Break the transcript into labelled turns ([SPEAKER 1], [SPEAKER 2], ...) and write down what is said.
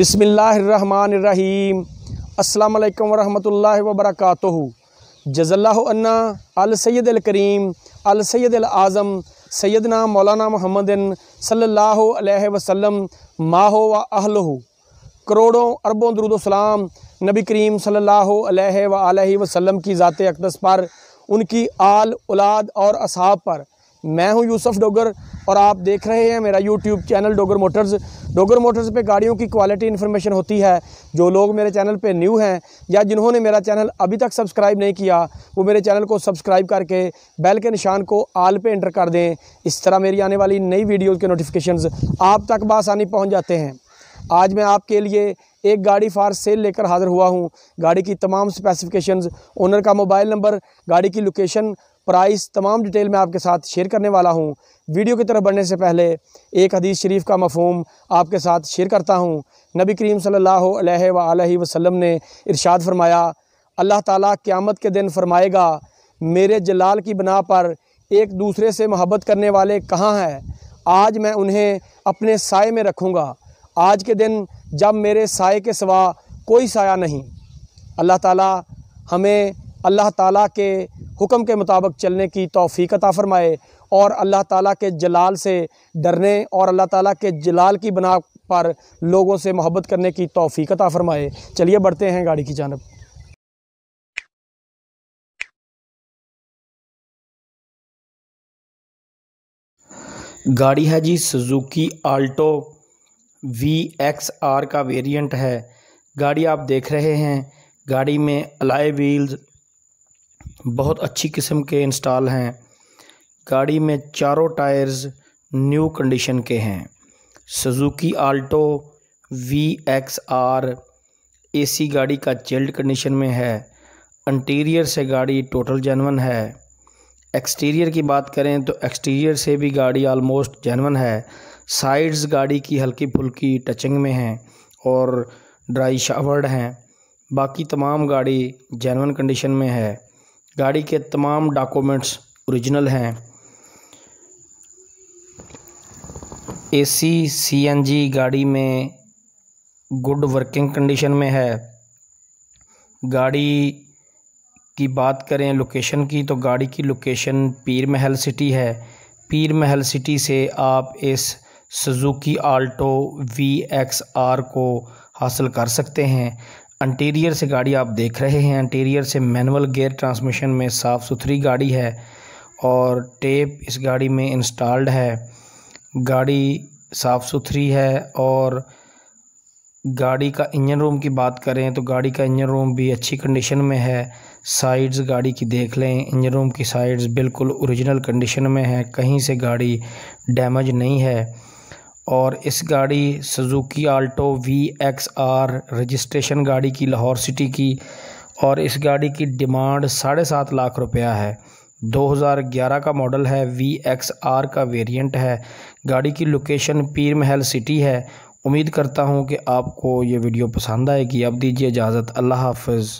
[SPEAKER 1] बिसमीम् अल्लाम वरहमल वबरक जज़ल्ला अल सैद अल करीम अल सैद अल आज़म सैदना मौलाना मोहम्मद सल्ला वसलम माहो व अहल करोड़ों अरबों दरुदोसलाम नबी करीम सल्ला वसम की ज़ात अकदस पर उनकी आल औलाद और असहाब पर मैं हूं यूसुफ डोगर और आप देख रहे हैं मेरा YouTube channel Dogar Motors Dogar Motors पे गाड़ियों की क्वालिटी इन्फॉर्मेशन होती है जो लोग मेरे चैनल पे न्यू हैं या जिन्होंने मेरा चैनल अभी तक सब्सक्राइब नहीं किया वो मेरे चैनल को सब्सक्राइब करके बेल के निशान को आल पे एंटर कर दें इस तरह मेरी आने वाली नई वीडियोज़ के नोटिफिकेशन आप तक बसानी पहुँच जाते हैं आज मैं आपके लिए एक गाड़ी फार सेल लेकर हाज़िर हुआ हूँ गाड़ी की तमाम स्पेसिफिकेशंस ओनर का मोबाइल नंबर गाड़ी की लोकेशन प्राइस तमाम डिटेल में आपके साथ शेयर करने वाला हूँ वीडियो की तरफ बढ़ने से पहले एक हदीस शरीफ का मफहम आपके साथ शेयर करता हूँ नबी करीम सल्लल्लाहु वसम ने इरशाद फरमाया अल्लाह ताली क़्यामत के दिन फरमाएगा मेरे जलाल की बना पर एक दूसरे से मोहब्बत करने वाले कहाँ हैं आज मैं उन्हें अपने साय में रखूँगा आज के दिन जब मेरे साय के सवा कोई साया नहीं अल्लाह ताला हमें अल्लाह ताला के हुक्म के मुताबिक चलने की तोफ़ी अता फ़रमाए और अल्लाह ताला के जलाल से डरने और अल्लाह ताला के जलाल की बना पर लोगों से मोहब्बत करने की तोफ़ी अता फ़रमाए चलिए बढ़ते हैं गाड़ी की जानब
[SPEAKER 2] गाड़ी है जी Suzuki Alto V X R का वेरिएंट है गाड़ी आप देख रहे हैं गाड़ी में अलाई व्हील्स बहुत अच्छी किस्म के इंस्टॉल हैं गाड़ी में चारों टायर्स न्यू कंडीशन के हैं Suzuki Alto V X R सी गाड़ी का चिल्ड कंडीशन में है इंटीरियर से गाड़ी टोटल जेनवन है एक्सटीरियर की बात करें तो एक्सटीरियर से भी गाड़ी आलमोस्ट जेनवन है साइड्स गाड़ी की हल्की फुल्की टचिंग में हैं और ड्राई शावर्ड हैं बाकी तमाम गाड़ी जेनवन कंडीशन में है गाड़ी के तमाम डॉक्यूमेंट्स ओरिजिनल हैं एसी सीएनजी गाड़ी में गुड वर्किंग कंडीशन में है गाड़ी की बात करें लोकेशन की तो गाड़ी की लोकेशन पीर महल सिटी है पीर महल सिटी से आप इस Suzuki Alto V X R को हासिल कर सकते हैं अंटीरियर से गाड़ी आप देख रहे हैं अंटीरियर से मैनुअल गेयर ट्रांसमिशन में साफ़ सुथरी गाड़ी है और टेप इस गाड़ी में इंस्टॉल्ड है गाड़ी साफ़ सुथरी है और गाड़ी का इंजन रूम की बात करें तो गाड़ी का इंजन रूम भी अच्छी कंडीशन में है साइड्स गाड़ी की देख लें इंजन रूम की साइड्स बिल्कुल ओरिजिनल कंडीशन में है कहीं से गाड़ी डैमेज नहीं है और इस गाड़ी Suzuki Alto V X R registration गाड़ी की लाहौर सिटी की और इस गाड़ी की डिमांड साढ़े सात लाख रुपया है 2011 का मॉडल है वी एक्स आर का वेरिएंट है गाड़ी की लोकेशन पीर महल सिटी है उम्मीद करता हूँ कि आपको ये वीडियो पसंद आएगी अब दीजिए इजाज़त अल्लाह हाफिज़